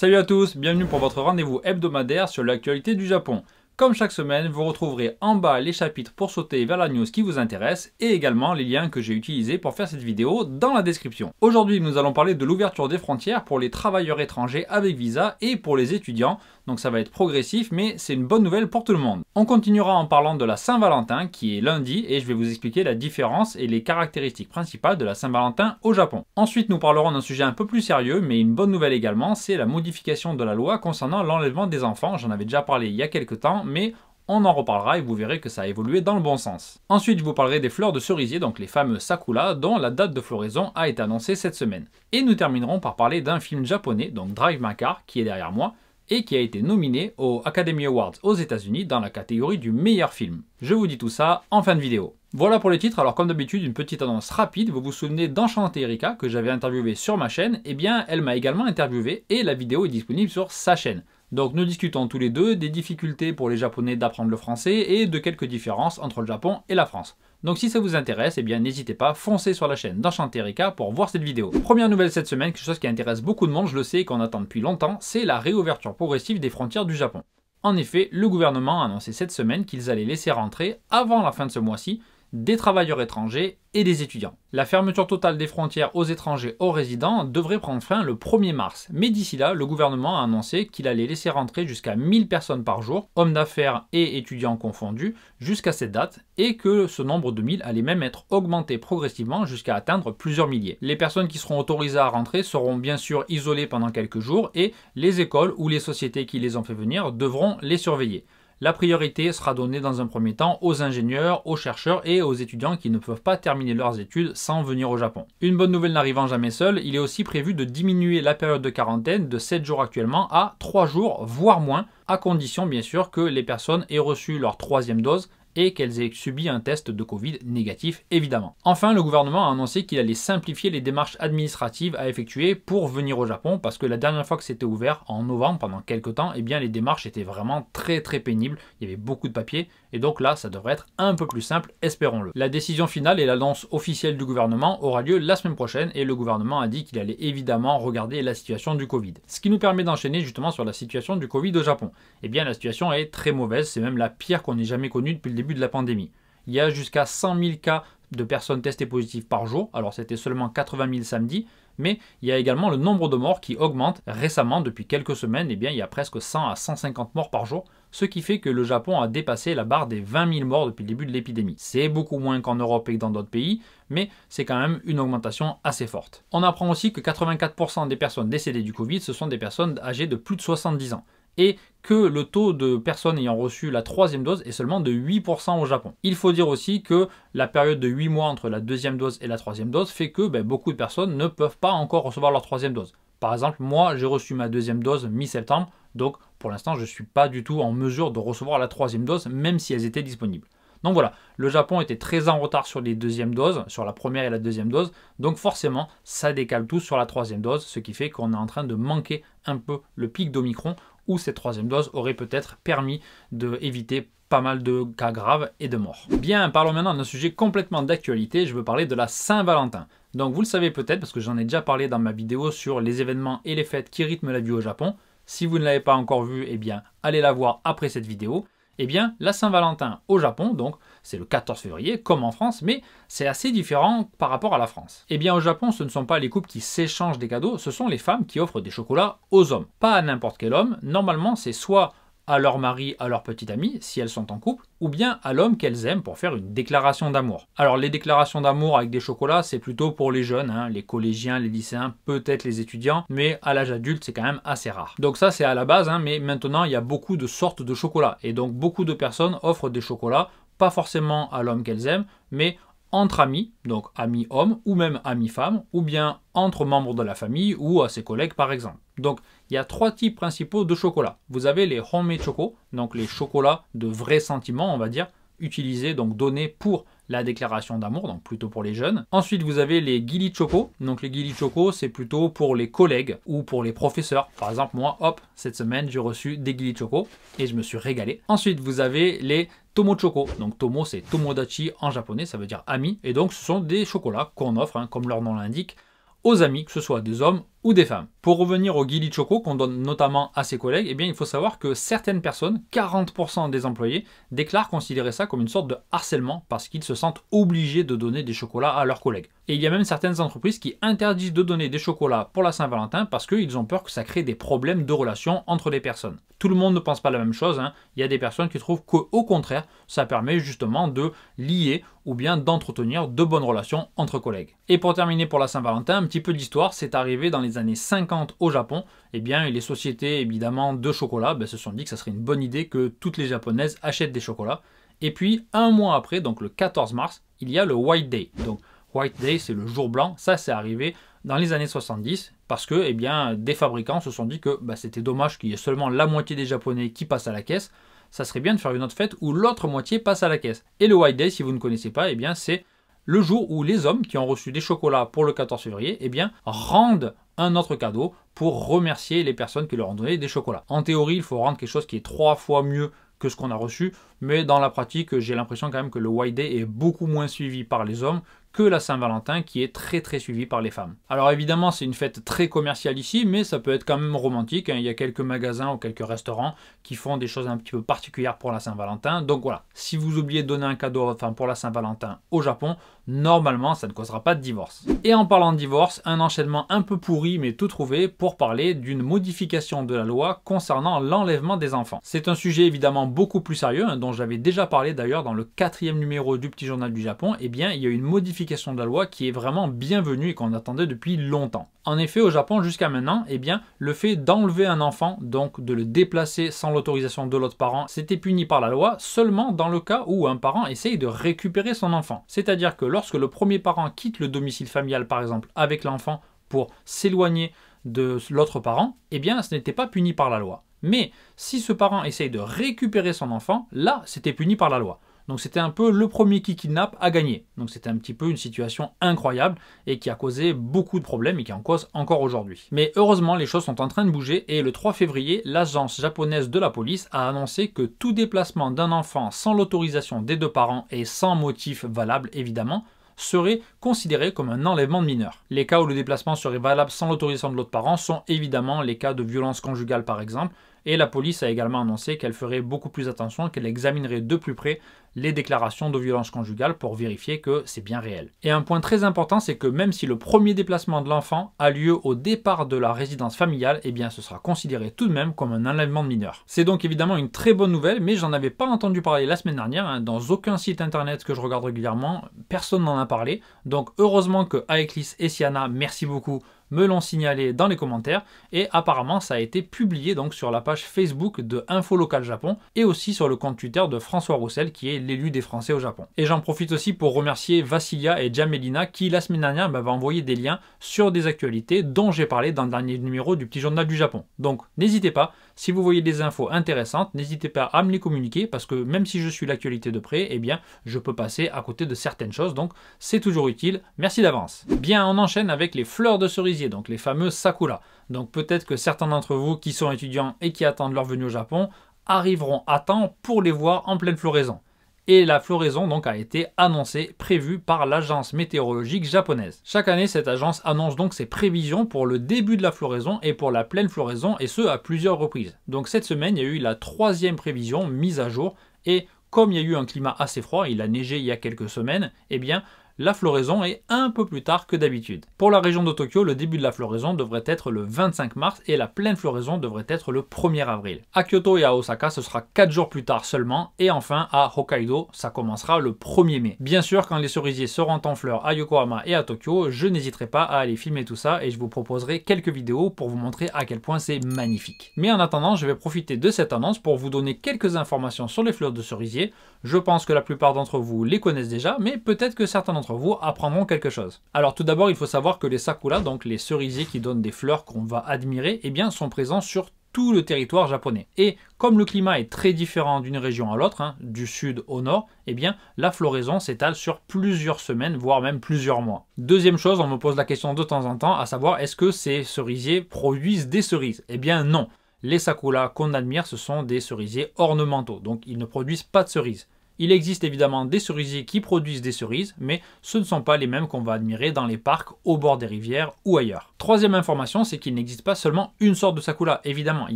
Salut à tous, bienvenue pour votre rendez-vous hebdomadaire sur l'actualité du Japon. Comme chaque semaine, vous retrouverez en bas les chapitres pour sauter vers la news qui vous intéresse et également les liens que j'ai utilisés pour faire cette vidéo dans la description. Aujourd'hui, nous allons parler de l'ouverture des frontières pour les travailleurs étrangers avec visa et pour les étudiants donc ça va être progressif, mais c'est une bonne nouvelle pour tout le monde. On continuera en parlant de la Saint-Valentin, qui est lundi, et je vais vous expliquer la différence et les caractéristiques principales de la Saint-Valentin au Japon. Ensuite, nous parlerons d'un sujet un peu plus sérieux, mais une bonne nouvelle également, c'est la modification de la loi concernant l'enlèvement des enfants. J'en avais déjà parlé il y a quelques temps, mais on en reparlera et vous verrez que ça a évolué dans le bon sens. Ensuite, je vous parlerai des fleurs de cerisier, donc les fameux sakura, dont la date de floraison a été annoncée cette semaine. Et nous terminerons par parler d'un film japonais, donc Drive My Car, qui est derrière moi, et qui a été nominé aux Academy Awards aux États-Unis dans la catégorie du meilleur film. Je vous dis tout ça en fin de vidéo. Voilà pour les titres, alors comme d'habitude, une petite annonce rapide, vous vous souvenez d'Enchanté Erika que j'avais interviewé sur ma chaîne, eh bien elle m'a également interviewé et la vidéo est disponible sur sa chaîne. Donc nous discutons tous les deux des difficultés pour les Japonais d'apprendre le français et de quelques différences entre le Japon et la France. Donc si ça vous intéresse, eh bien n'hésitez pas, foncer sur la chaîne Erika pour voir cette vidéo. Première nouvelle cette semaine, quelque chose qui intéresse beaucoup de monde, je le sais et qu'on attend depuis longtemps, c'est la réouverture progressive des frontières du Japon. En effet, le gouvernement a annoncé cette semaine qu'ils allaient laisser rentrer, avant la fin de ce mois-ci, des travailleurs étrangers et des étudiants. La fermeture totale des frontières aux étrangers aux résidents devrait prendre fin le 1er mars, mais d'ici là, le gouvernement a annoncé qu'il allait laisser rentrer jusqu'à 1000 personnes par jour, hommes d'affaires et étudiants confondus, jusqu'à cette date, et que ce nombre de 1000 allait même être augmenté progressivement jusqu'à atteindre plusieurs milliers. Les personnes qui seront autorisées à rentrer seront bien sûr isolées pendant quelques jours, et les écoles ou les sociétés qui les ont fait venir devront les surveiller. La priorité sera donnée dans un premier temps aux ingénieurs, aux chercheurs et aux étudiants qui ne peuvent pas terminer leurs études sans venir au Japon. Une bonne nouvelle n'arrivant jamais seule, il est aussi prévu de diminuer la période de quarantaine de 7 jours actuellement à 3 jours, voire moins, à condition bien sûr que les personnes aient reçu leur troisième dose et qu'elles aient subi un test de Covid négatif, évidemment. Enfin, le gouvernement a annoncé qu'il allait simplifier les démarches administratives à effectuer pour venir au Japon, parce que la dernière fois que c'était ouvert, en novembre, pendant quelques temps, et eh bien, les démarches étaient vraiment très très pénibles, il y avait beaucoup de papiers, et donc là, ça devrait être un peu plus simple, espérons-le. La décision finale et l'annonce officielle du gouvernement aura lieu la semaine prochaine, et le gouvernement a dit qu'il allait évidemment regarder la situation du Covid. Ce qui nous permet d'enchaîner justement sur la situation du Covid au Japon. Eh bien, la situation est très mauvaise, c'est même la pire qu'on ait jamais connue depuis le début de la pandémie. Il y a jusqu'à 100 000 cas de personnes testées positives par jour. Alors c'était seulement 80 000 samedi, mais il y a également le nombre de morts qui augmente récemment depuis quelques semaines. et eh bien, il y a presque 100 à 150 morts par jour, ce qui fait que le Japon a dépassé la barre des 20 000 morts depuis le début de l'épidémie. C'est beaucoup moins qu'en Europe et que dans d'autres pays, mais c'est quand même une augmentation assez forte. On apprend aussi que 84% des personnes décédées du Covid, ce sont des personnes âgées de plus de 70 ans et que le taux de personnes ayant reçu la troisième dose est seulement de 8% au Japon. Il faut dire aussi que la période de 8 mois entre la deuxième dose et la troisième dose fait que ben, beaucoup de personnes ne peuvent pas encore recevoir leur troisième dose. Par exemple, moi j'ai reçu ma deuxième dose mi-septembre, donc pour l'instant je ne suis pas du tout en mesure de recevoir la troisième dose, même si elles étaient disponibles. Donc voilà, le Japon était très en retard sur les deuxièmes doses, sur la première et la deuxième dose, donc forcément ça décale tout sur la troisième dose, ce qui fait qu'on est en train de manquer un peu le pic d'Omicron ou cette troisième dose aurait peut-être permis d'éviter pas mal de cas graves et de morts. Bien, parlons maintenant d'un sujet complètement d'actualité, je veux parler de la Saint-Valentin. Donc vous le savez peut-être parce que j'en ai déjà parlé dans ma vidéo sur les événements et les fêtes qui rythment la vie au Japon. Si vous ne l'avez pas encore vue, eh bien allez la voir après cette vidéo. Eh bien, la Saint-Valentin au Japon, donc c'est le 14 février, comme en France, mais c'est assez différent par rapport à la France. Eh bien, au Japon, ce ne sont pas les couples qui s'échangent des cadeaux, ce sont les femmes qui offrent des chocolats aux hommes. Pas à n'importe quel homme, normalement c'est soit à leur mari, à leur petite amie, si elles sont en couple, ou bien à l'homme qu'elles aiment pour faire une déclaration d'amour. Alors les déclarations d'amour avec des chocolats, c'est plutôt pour les jeunes, hein, les collégiens, les lycéens, peut-être les étudiants, mais à l'âge adulte, c'est quand même assez rare. Donc ça, c'est à la base, hein, mais maintenant, il y a beaucoup de sortes de chocolats, et donc beaucoup de personnes offrent des chocolats, pas forcément à l'homme qu'elles aiment, mais entre amis, donc amis hommes ou même amis femmes, ou bien entre membres de la famille ou à ses collègues par exemple. Donc, il y a trois types principaux de chocolat. Vous avez les homemade choco, donc les chocolats de vrais sentiments, on va dire, utilisés, donc donnés pour la déclaration d'amour, donc plutôt pour les jeunes. Ensuite, vous avez les guillis choco. Donc les guillis choco, c'est plutôt pour les collègues ou pour les professeurs. Par exemple, moi, hop, cette semaine, j'ai reçu des guillis choco et je me suis régalé. Ensuite, vous avez les Tomo Choco. Donc Tomo, c'est Tomodachi en japonais, ça veut dire ami. Et donc, ce sont des chocolats qu'on offre, hein, comme leur nom l'indique, aux amis, que ce soit des hommes ou des femmes. Pour revenir au guili choco qu'on donne notamment à ses collègues, eh bien, il faut savoir que certaines personnes, 40% des employés, déclarent considérer ça comme une sorte de harcèlement parce qu'ils se sentent obligés de donner des chocolats à leurs collègues. Et il y a même certaines entreprises qui interdisent de donner des chocolats pour la Saint-Valentin parce qu'ils ont peur que ça crée des problèmes de relations entre les personnes. Tout le monde ne pense pas la même chose, hein. il y a des personnes qui trouvent qu'au contraire, ça permet justement de lier ou bien d'entretenir de bonnes relations entre collègues. Et pour terminer pour la Saint-Valentin, un petit peu d'histoire, c'est arrivé dans les années 50 au Japon, eh bien, les sociétés évidemment de chocolat ben, se sont dit que ça serait une bonne idée que toutes les japonaises achètent des chocolats. Et puis, un mois après, donc le 14 mars, il y a le White Day. Donc, White Day, c'est le jour blanc. Ça, c'est arrivé dans les années 70 parce que eh bien, des fabricants se sont dit que ben, c'était dommage qu'il y ait seulement la moitié des Japonais qui passent à la caisse. Ça serait bien de faire une autre fête où l'autre moitié passe à la caisse. Et le White Day, si vous ne connaissez pas, eh bien, c'est le jour où les hommes qui ont reçu des chocolats pour le 14 février eh bien, rendent un autre cadeau pour remercier les personnes qui leur ont donné des chocolats. En théorie, il faut rendre quelque chose qui est trois fois mieux que ce qu'on a reçu, mais dans la pratique, j'ai l'impression quand même que le yd Day est beaucoup moins suivi par les hommes que la Saint-Valentin qui est très très suivie par les femmes. Alors évidemment c'est une fête très commerciale ici mais ça peut être quand même romantique, hein. il y a quelques magasins ou quelques restaurants qui font des choses un petit peu particulières pour la Saint-Valentin. Donc voilà, si vous oubliez de donner un cadeau enfin, pour la Saint-Valentin au Japon, normalement ça ne causera pas de divorce. Et en parlant de divorce, un enchaînement un peu pourri mais tout trouvé pour parler d'une modification de la loi concernant l'enlèvement des enfants. C'est un sujet évidemment beaucoup plus sérieux, hein, dont j'avais déjà parlé d'ailleurs dans le quatrième numéro du Petit Journal du Japon, et eh bien il y a une modification de la loi qui est vraiment bienvenue et qu'on attendait depuis longtemps. En effet, au Japon jusqu'à maintenant, eh bien, le fait d'enlever un enfant, donc de le déplacer sans l'autorisation de l'autre parent, c'était puni par la loi seulement dans le cas où un parent essaye de récupérer son enfant. C'est-à-dire que lorsque le premier parent quitte le domicile familial, par exemple, avec l'enfant pour s'éloigner de l'autre parent, eh bien, ce n'était pas puni par la loi. Mais si ce parent essaye de récupérer son enfant, là, c'était puni par la loi. Donc c'était un peu le premier qui kidnappe à gagner. Donc c'était un petit peu une situation incroyable et qui a causé beaucoup de problèmes et qui en cause encore aujourd'hui. Mais heureusement, les choses sont en train de bouger et le 3 février, l'agence japonaise de la police a annoncé que tout déplacement d'un enfant sans l'autorisation des deux parents et sans motif valable évidemment serait considéré comme un enlèvement de mineur. Les cas où le déplacement serait valable sans l'autorisation de l'autre parent sont évidemment les cas de violence conjugale par exemple, et la police a également annoncé qu'elle ferait beaucoup plus attention, qu'elle examinerait de plus près les déclarations de violence conjugale pour vérifier que c'est bien réel. Et un point très important, c'est que même si le premier déplacement de l'enfant a lieu au départ de la résidence familiale, eh bien ce sera considéré tout de même comme un enlèvement de mineur. C'est donc évidemment une très bonne nouvelle, mais j'en avais pas entendu parler la semaine dernière, hein. dans aucun site internet que je regarde régulièrement, personne n'en a parlé, donc heureusement que Aeklis et Siana, merci beaucoup, me l'ont signalé dans les commentaires et apparemment ça a été publié donc sur la page Facebook de Info Local Japon et aussi sur le compte Twitter de François Roussel qui est l'élu des Français au Japon. Et j'en profite aussi pour remercier Vassilia et Jamelina qui la semaine dernière m'avaient envoyé des liens sur des actualités dont j'ai parlé dans le dernier numéro du Petit Journal du Japon. Donc n'hésitez pas, si vous voyez des infos intéressantes, n'hésitez pas à me les communiquer parce que même si je suis l'actualité de près, eh bien, je peux passer à côté de certaines choses. Donc, c'est toujours utile. Merci d'avance. Bien, on enchaîne avec les fleurs de cerisier, donc les fameux sakura. Donc, peut-être que certains d'entre vous qui sont étudiants et qui attendent leur venue au Japon arriveront à temps pour les voir en pleine floraison et la floraison donc a été annoncée, prévue par l'agence météorologique japonaise. Chaque année, cette agence annonce donc ses prévisions pour le début de la floraison et pour la pleine floraison et ce à plusieurs reprises. Donc cette semaine, il y a eu la troisième prévision mise à jour et comme il y a eu un climat assez froid, il a neigé il y a quelques semaines, eh bien la floraison est un peu plus tard que d'habitude. Pour la région de Tokyo, le début de la floraison devrait être le 25 mars et la pleine floraison devrait être le 1er avril. À Kyoto et à Osaka, ce sera 4 jours plus tard seulement et enfin à Hokkaido, ça commencera le 1er mai. Bien sûr, quand les cerisiers seront en fleurs à Yokohama et à Tokyo, je n'hésiterai pas à aller filmer tout ça et je vous proposerai quelques vidéos pour vous montrer à quel point c'est magnifique. Mais en attendant, je vais profiter de cette annonce pour vous donner quelques informations sur les fleurs de cerisier. Je pense que la plupart d'entre vous les connaissent déjà, mais peut-être que certains d'entre vous apprendront quelque chose. Alors tout d'abord, il faut savoir que les sakura, donc les cerisiers qui donnent des fleurs qu'on va admirer, eh bien, sont présents sur tout le territoire japonais. Et comme le climat est très différent d'une région à l'autre, hein, du sud au nord, eh bien la floraison s'étale sur plusieurs semaines, voire même plusieurs mois. Deuxième chose, on me pose la question de temps en temps, à savoir est-ce que ces cerisiers produisent des cerises Eh bien non. Les sakura qu'on admire, ce sont des cerisiers ornementaux, donc ils ne produisent pas de cerises. Il existe évidemment des cerisiers qui produisent des cerises, mais ce ne sont pas les mêmes qu'on va admirer dans les parcs, au bord des rivières ou ailleurs. Troisième information, c'est qu'il n'existe pas seulement une sorte de sakura. Évidemment, il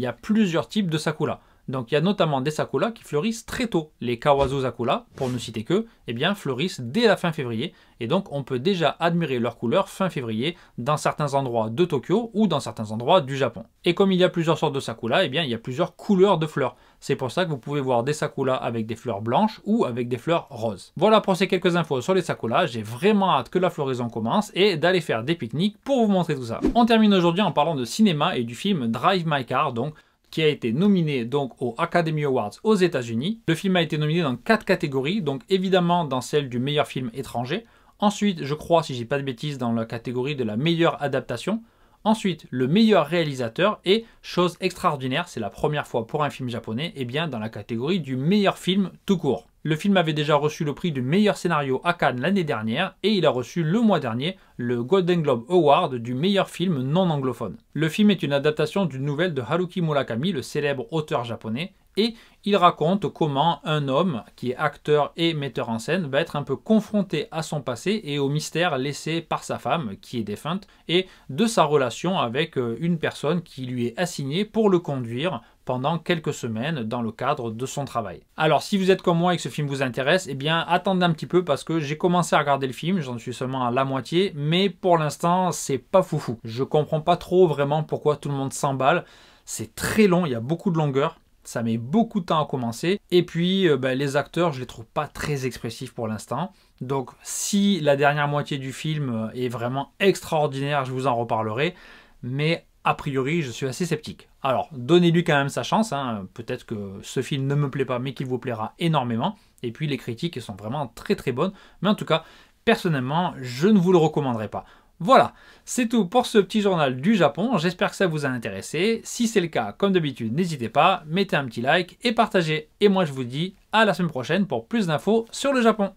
y a plusieurs types de sakura. Donc il y a notamment des sakura qui fleurissent très tôt. Les kawazu sakura, pour ne citer que, eh bien, fleurissent dès la fin février. Et donc on peut déjà admirer leurs couleurs fin février dans certains endroits de Tokyo ou dans certains endroits du Japon. Et comme il y a plusieurs sortes de sakura, eh bien, il y a plusieurs couleurs de fleurs. C'est pour ça que vous pouvez voir des sakura avec des fleurs blanches ou avec des fleurs roses. Voilà pour ces quelques infos sur les sakulas, J'ai vraiment hâte que la floraison commence et d'aller faire des pique-niques pour vous montrer tout ça. On termine aujourd'hui en parlant de cinéma et du film Drive My Car, donc qui a été nominé donc aux Academy Awards aux États-Unis. Le film a été nominé dans quatre catégories, donc évidemment dans celle du meilleur film étranger. Ensuite, je crois, si j'ai pas de bêtises, dans la catégorie de la meilleure adaptation. Ensuite, le meilleur réalisateur et chose extraordinaire, c'est la première fois pour un film japonais, et eh bien dans la catégorie du meilleur film tout court. Le film avait déjà reçu le prix du meilleur scénario à Cannes l'année dernière et il a reçu le mois dernier le Golden Globe Award du meilleur film non anglophone. Le film est une adaptation d'une nouvelle de Haruki Murakami, le célèbre auteur japonais, et il raconte comment un homme qui est acteur et metteur en scène va être un peu confronté à son passé et au mystère laissé par sa femme qui est défunte et de sa relation avec euh, une personne qui lui est assignée pour le conduire pendant quelques semaines dans le cadre de son travail. Alors si vous êtes comme moi et que ce film vous intéresse, eh bien attendez un petit peu parce que j'ai commencé à regarder le film, j'en suis seulement à la moitié, mais pour l'instant c'est pas foufou. Je comprends pas trop vraiment pourquoi tout le monde s'emballe, c'est très long, il y a beaucoup de longueur. Ça met beaucoup de temps à commencer. Et puis, euh, ben, les acteurs, je les trouve pas très expressifs pour l'instant. Donc, si la dernière moitié du film est vraiment extraordinaire, je vous en reparlerai. Mais a priori, je suis assez sceptique. Alors, donnez-lui quand même sa chance. Hein. Peut-être que ce film ne me plaît pas, mais qu'il vous plaira énormément. Et puis, les critiques sont vraiment très très bonnes. Mais en tout cas, personnellement, je ne vous le recommanderai pas. Voilà, c'est tout pour ce petit journal du Japon. J'espère que ça vous a intéressé. Si c'est le cas, comme d'habitude, n'hésitez pas, mettez un petit like et partagez. Et moi, je vous dis à la semaine prochaine pour plus d'infos sur le Japon.